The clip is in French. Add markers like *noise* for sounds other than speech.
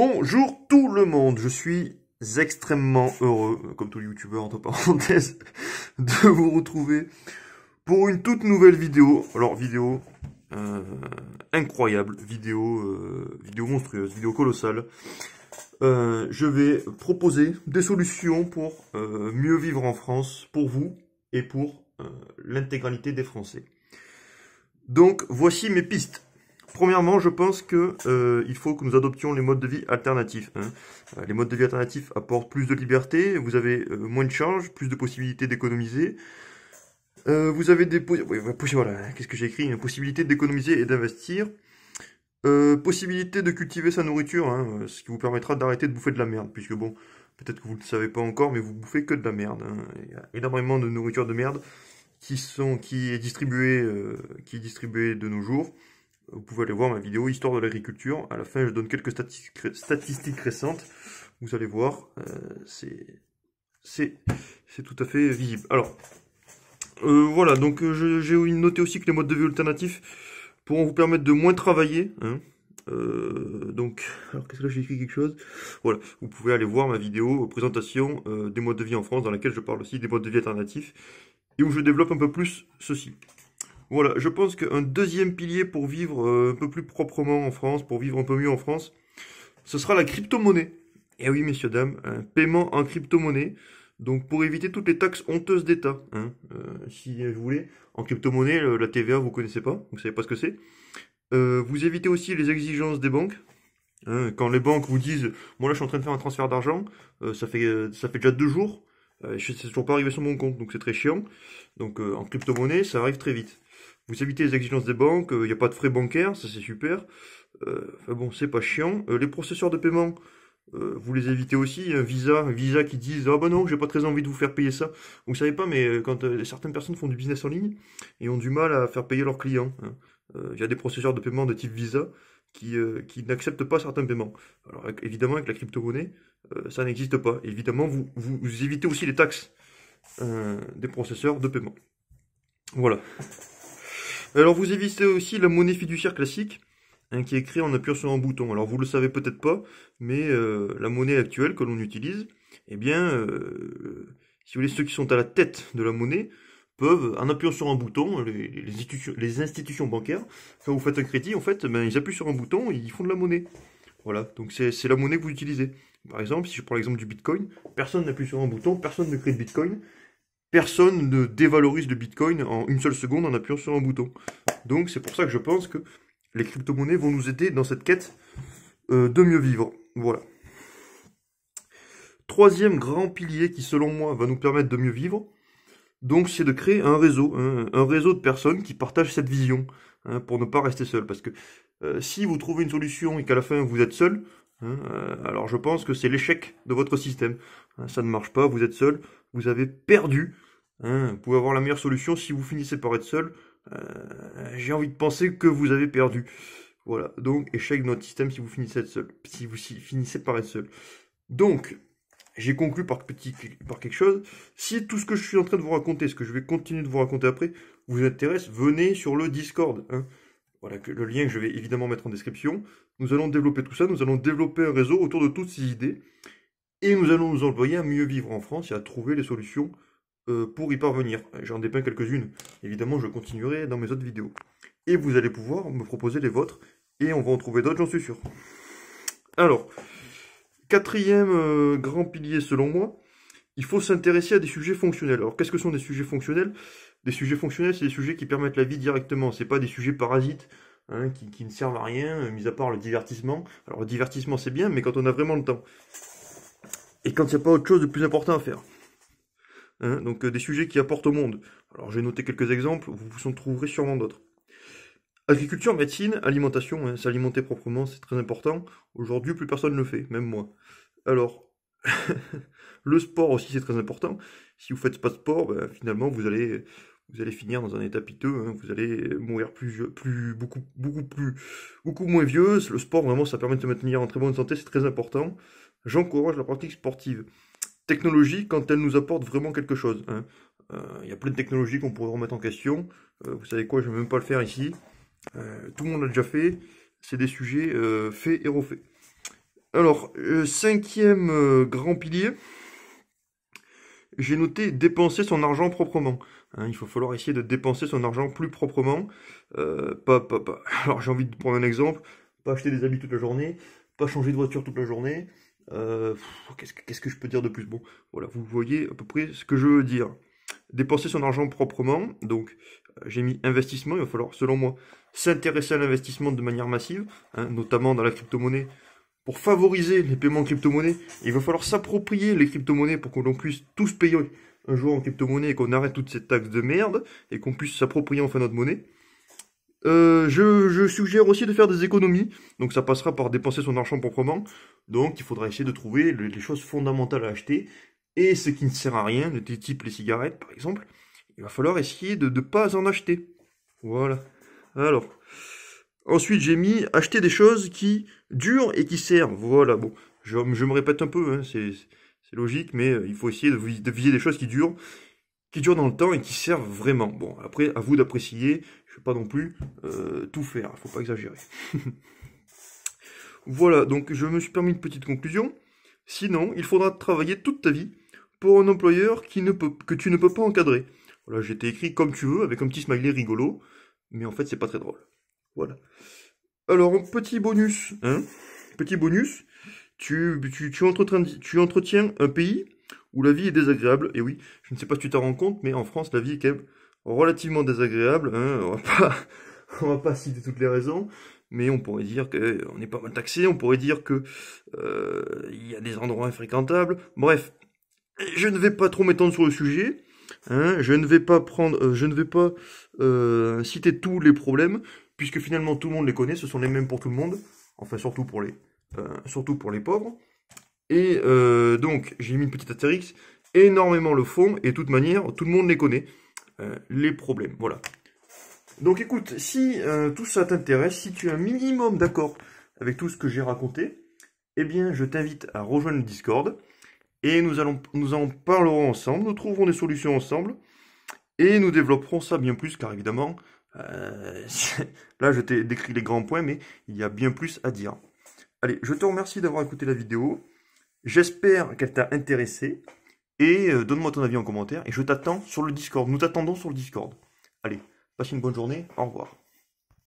Bonjour tout le monde, je suis extrêmement heureux, comme tout youtubeur entre parenthèses, *laughs* de vous retrouver pour une toute nouvelle vidéo. Alors vidéo euh, incroyable, vidéo, euh, vidéo monstrueuse, vidéo colossale. Euh, je vais proposer des solutions pour mieux vivre en France, pour vous et pour l'intégralité des Français. Donc voici mes pistes. Premièrement, je pense que euh, il faut que nous adoptions les modes de vie alternatifs. Hein. Euh, les modes de vie alternatifs apportent plus de liberté, vous avez euh, moins de charges, plus de possibilités d'économiser. vous avez des voilà, qu'est-ce que j'ai écrit possibilité d'économiser et d'investir. possibilité de cultiver sa nourriture, hein, ce qui vous permettra d'arrêter de bouffer de la merde, puisque bon, peut-être que vous ne le savez pas encore, mais vous bouffez que de la merde. Hein. Il y a énormément de nourriture de merde qui sont qui est distribuée, qui est distribuée de nos jours vous pouvez aller voir ma vidéo Histoire de l'agriculture. À la fin, je donne quelques statistiques, récentes. Vous allez voir, euh, c'est tout à fait visible. Alors, euh, voilà, donc euh, j'ai noté aussi que les modes de vie alternatifs pourront vous permettre de moins travailler. Hein. donc, alors qu'est-ce que j'ai écrit quelque chose Voilà, vous pouvez aller voir ma vidéo présentation des modes de vie en France, dans laquelle je parle aussi des modes de vie alternatifs, et où je développe un peu plus ceci. Voilà, je pense qu'un deuxième pilier pour vivre euh, un peu plus proprement en France, pour vivre un peu mieux en France, ce sera la crypto-monnaie. Eh oui, messieurs, dames, un paiement en crypto-monnaie. Donc pour éviter toutes les taxes honteuses d'État, hein, euh, si vous voulez, en crypto-monnaie, la TVA, vous connaissez pas, vous savez pas ce que c'est. Euh, vous évitez aussi les exigences des banques. Hein, quand les banques vous disent, moi là je suis en train de faire un transfert d'argent, ça, fait, ça fait déjà deux jours, c'est toujours pas arrivé sur mon compte, donc c'est très chiant. Donc en crypto-monnaie, ça arrive très vite. Vous évitez les exigences des banques, il euh, n'y a pas de frais bancaires, ça c'est super. Euh, bon, c'est pas chiant. Euh, les processeurs de paiement, vous les évitez aussi, Visa, Visa qui disent ah bah non j'ai pas très envie de vous faire payer ça. Vous savez pas mais quand certaines personnes font du business en ligne et ont du mal à faire payer leurs clients, il hein. y a des processeurs de paiement de type Visa qui, qui n'acceptent pas certains paiements. Alors évidemment avec la crypto-monnaie ça n'existe pas. Évidemment vous, vous évitez aussi les taxes des processeurs de paiement. Voilà. Alors vous évitez aussi la monnaie fiduciaire classique, hein, qui est créée en appuyant sur un bouton. Alors vous le savez peut-être pas, mais euh, la monnaie actuelle que l'on utilise, eh bien, euh, si vous voulez, ceux qui sont à la tête de la monnaie peuvent, en appuyant sur un bouton, les, les, institutions, bancaires, quand vous faites un crédit, en fait, ben, ils appuient sur un bouton et ils font de la monnaie. Voilà, donc c'est la monnaie que vous utilisez. Par exemple, si je prends l'exemple du Bitcoin, personne n'appuie sur un bouton, personne ne crée de Bitcoin, personne ne dévalorise le Bitcoin en une seule seconde en appuyant sur un bouton. Donc c'est pour ça que je pense que les crypto-monnaies vont nous aider dans cette quête euh, de mieux vivre. Voilà. Troisième grand pilier qui, selon moi, va nous permettre de mieux vivre, donc c'est de créer un réseau, hein, un réseau de personnes qui partagent cette vision, hein, pour ne pas rester seul. Parce que euh, si vous trouvez une solution et qu'à la fin vous êtes seul, Hein, euh, alors je pense que c'est l'échec de votre système. Hein, ça ne marche pas, vous êtes seul, vous avez perdu. Hein, vous pouvez avoir la meilleure solution si vous finissez par être seul. Euh, j'ai envie de penser que vous avez perdu. Voilà, donc échec de notre système si vous finissez, seul, si vous finissez par être seul. Donc, j'ai conclu par, par quelque chose. Si tout ce que je suis en train de vous raconter, ce que je vais continuer de vous raconter après, vous intéresse, venez sur le Discord. Hein voilà, que le lien que je vais évidemment mettre en description. Nous allons développer tout ça, nous allons développer un réseau autour de toutes ces idées et nous allons nous employer à mieux vivre en France et à trouver les solutions euh, pour y parvenir. J'en dépeins quelques-unes, évidemment je continuerai dans mes autres vidéos. Et vous allez pouvoir me proposer les vôtres et on va en trouver d'autres, j'en suis sûr. Alors, quatrième euh, grand pilier selon moi, il faut s'intéresser à des sujets fonctionnels. Alors qu'est-ce que sont des sujets fonctionnels Des sujets fonctionnels, c'est des sujets qui permettent la vie directement. C'est pas des sujets parasites hein, qui, ne servent à rien, euh, mis à part le divertissement. Alors le divertissement c'est bien, mais quand on a vraiment le temps. Et quand il n'y a pas autre chose de plus important à faire. Hein, donc euh, des sujets qui apportent au monde. Alors j'ai noté quelques exemples, vous vous en trouverez sûrement d'autres. Agriculture, médecine, alimentation, hein, s'alimenter proprement, c'est très important. Aujourd'hui, plus personne ne le fait, même moi. Alors, *laughs* le sport aussi, c'est très important. Si vous faites pas de sport, ben, finalement, vous allez, vous allez finir dans un état piteux. Hein. Vous allez mourir plus, plus, beaucoup, beaucoup plus, beaucoup moins vieux. Le sport, vraiment, ça permet de se maintenir en très bonne santé. C'est très important. J'encourage la pratique sportive. Technologie, quand elle nous apporte vraiment quelque chose. Hein. Euh, il y a plein de technologies qu'on pourrait remettre en question. Euh, vous savez quoi, je vais même pas le faire ici. Euh, tout le monde l'a déjà fait. C'est des sujets faits et refaits. Alors, euh, cinquième euh, grand pilier, j'ai noté dépenser son argent proprement. Hein, il faut falloir essayer de dépenser son argent plus proprement. Euh, *laughs* Alors j'ai envie de prendre un exemple, pas acheter des habits toute la journée, pas changer de voiture toute la journée. Qu'est-ce que, je peux dire de plus Bon, voilà, vous voyez à peu près ce que je veux dire. Dépenser son argent proprement, donc j'ai mis investissement, il va falloir selon moi s'intéresser à l'investissement de manière massive, hein, notamment dans la crypto-monnaie, pour favoriser les paiements en crypto-monnaie, il va falloir s'approprier les crypto-monnaies pour qu'on puisse tous payer un jour en crypto-monnaie et qu'on arrête toutes ces taxes de merde et qu'on puisse s'approprier enfin notre monnaie. Euh, je, suggère aussi de faire des économies, donc ça passera par dépenser son argent proprement. Donc il faudra essayer de trouver les, les choses fondamentales à acheter et ce qui ne sert à rien, des types les cigarettes par exemple. Il va falloir essayer de ne pas en acheter. Voilà. Alors, Ensuite, j'ai mis acheter des choses qui durent et qui servent. Voilà, bon, je, me répète un peu, hein, c'est logique, mais euh, il faut essayer de, viser des choses qui durent, qui durent dans le temps et qui servent vraiment. Bon, après, à vous d'apprécier, je ne vais pas non plus euh, tout faire, il faut pas exagérer. *laughs* voilà, donc je me suis permis une petite conclusion. Sinon, il faudra travailler toute ta vie pour un employeur qui ne peut, que tu ne peux pas encadrer. Voilà, j'étais écrit comme tu veux, avec un petit smiley rigolo, mais en fait, c'est pas très drôle. Voilà. Alors, petit bonus, hein Petit bonus, tu, entretiens, un pays où la vie est désagréable. Et oui, je ne sais pas si tu t'en rends compte, mais en France, la vie est quand même relativement désagréable. Hein. on va pas, *laughs* va pas citer toutes les raisons, mais on pourrait dire qu'on n'est pas mal taxé, on pourrait dire que euh, il y a des endroits infréquentables. Bref, je ne vais pas trop m'étendre sur le sujet. Hein. je ne vais pas prendre, euh, je ne vais pas euh, citer tous les problèmes puisque finalement tout le monde les connaît, ce sont les mêmes pour tout le monde, enfin surtout pour les, euh, surtout pour les pauvres. Et euh, donc j'ai mis une petite astérix, énormément le fond, et de toute manière, tout le monde les connaît, euh, les problèmes, voilà. Donc écoute, si tout ça t'intéresse, si tu es un minimum d'accord avec tout ce que j'ai raconté, eh bien je t'invite à rejoindre le Discord, et nous, allons, nous en parlerons ensemble, nous trouverons des solutions ensemble, et nous développerons ça bien plus, car évidemment, euh, *laughs* là, je t'ai décrit les grands points, mais il y a bien plus à dire. Allez, je te remercie d'avoir écouté la vidéo. J'espère qu'elle t'a intéressé. Et euh, donne-moi ton avis en commentaire. Et je t'attends sur le Discord. Nous t'attendons sur le Discord. Allez, passe une bonne journée. Au revoir.